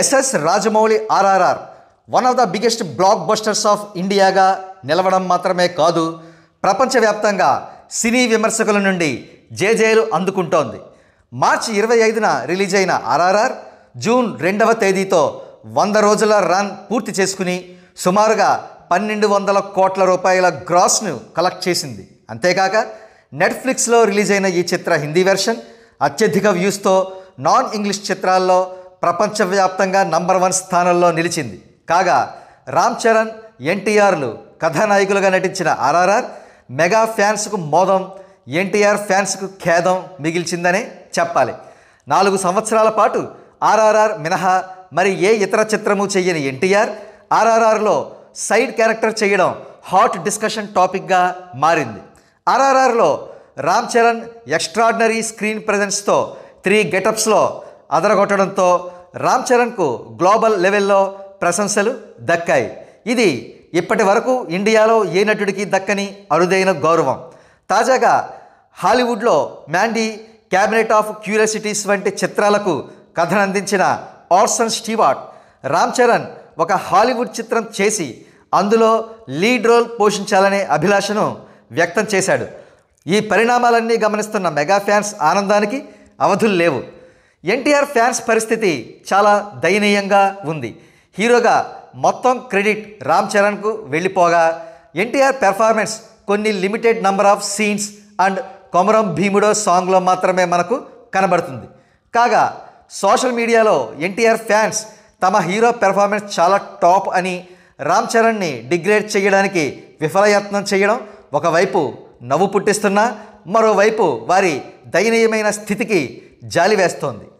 SS Rajamouli RRR one of the biggest blockbusters of ఇండియాగా నిలవడం మాత్రమే కాదు ప్రపంచవ్యాప్తంగా సినీ విమర్శకుల నుండి జేజేలు అందుకుంటోంది మార్చి ఇరవై ఐదున రిలీజ్ అయిన ఆర్ఆర్ఆర్ జూన్ రెండవ తేదీతో వంద రోజుల రన్ పూర్తి చేసుకుని సుమారుగా పన్నెండు వందల కోట్ల రూపాయల గ్రాస్ను కలెక్ట్ చేసింది అంతేకాక నెట్ఫ్లిక్స్లో రిలీజ్ అయిన ఈ చిత్ర హిందీ వెర్షన్ అత్యధిక వ్యూస్తో నాన్ ఇంగ్లీష్ చిత్రాల్లో ప్రపంచవ్యాప్తంగా నంబర్ వన్ స్థానంలో నిలిచింది కాగా రామ్ చరణ్ ఎన్టీఆర్లు కథానాయకులుగా నటించిన ఆర్ఆర్ఆర్ మెగా ఫ్యాన్స్కు మోదం ఎన్టీఆర్ ఫ్యాన్స్కు ఖేదం మిగిల్చిందనే చెప్పాలి నాలుగు సంవత్సరాల పాటు ఆర్ఆర్ఆర్ మినహా మరి ఏ ఇతర చిత్రము చేయని ఎన్టీఆర్ ఆర్ఆర్ఆర్లో సైడ్ క్యారెక్టర్ చేయడం హాట్ డిస్కషన్ టాపిక్గా మారింది ఆర్ఆర్ఆర్లో రామ్ చరణ్ ఎక్స్ట్రాడినరీ స్క్రీన్ ప్రజెన్స్తో త్రీ గెటప్స్లో అదరగొట్టడంతో రామ్ చరణ్కు గ్లోబల్ లెవెల్లో ప్రశంసలు దక్కాయి ఇది ఇప్పటి వరకు ఇండియాలో ఏ నటుడికి దక్కని అరుదైన గౌరవం తాజాగా హాలీవుడ్లో మ్యాండీ క్యాబినెట్ ఆఫ్ క్యూరియాసిటీస్ వంటి చిత్రాలకు కథనందించిన ఆర్సన్ స్టీవార్ట్ రామ్ చరణ్ ఒక హాలీవుడ్ చిత్రం చేసి అందులో లీడ్ రోల్ పోషించాలనే అభిలాషను వ్యక్తం చేశాడు ఈ పరిణామాలన్నీ గమనిస్తున్న మెగా ఫ్యాన్స్ ఆనందానికి అవధులు లేవు ఎన్టీఆర్ ఫ్యాన్స్ పరిస్థితి చాలా దయనీయంగా ఉంది హీరోగా మొత్తం క్రెడిట్ రామ్ చరణ్కు వెళ్ళిపోగా ఎన్టీఆర్ పెర్ఫార్మెన్స్ కొన్ని limited number of scenes and Komaram Bheemudo సాంగ్లో మాత్రమే మనకు కనబడుతుంది కాగా సోషల్ మీడియాలో ఎన్టీఆర్ ఫ్యాన్స్ తమ హీరో పెర్ఫార్మెన్స్ చాలా టాప్ అని రామ్ చరణ్ని డిగ్రేడ్ చేయడానికి విఫలయత్నం చేయడం ఒకవైపు నవ్వు పుట్టిస్తున్నా మరోవైపు వారి దయనీయమైన స్థితికి జాలి వేస్తోంది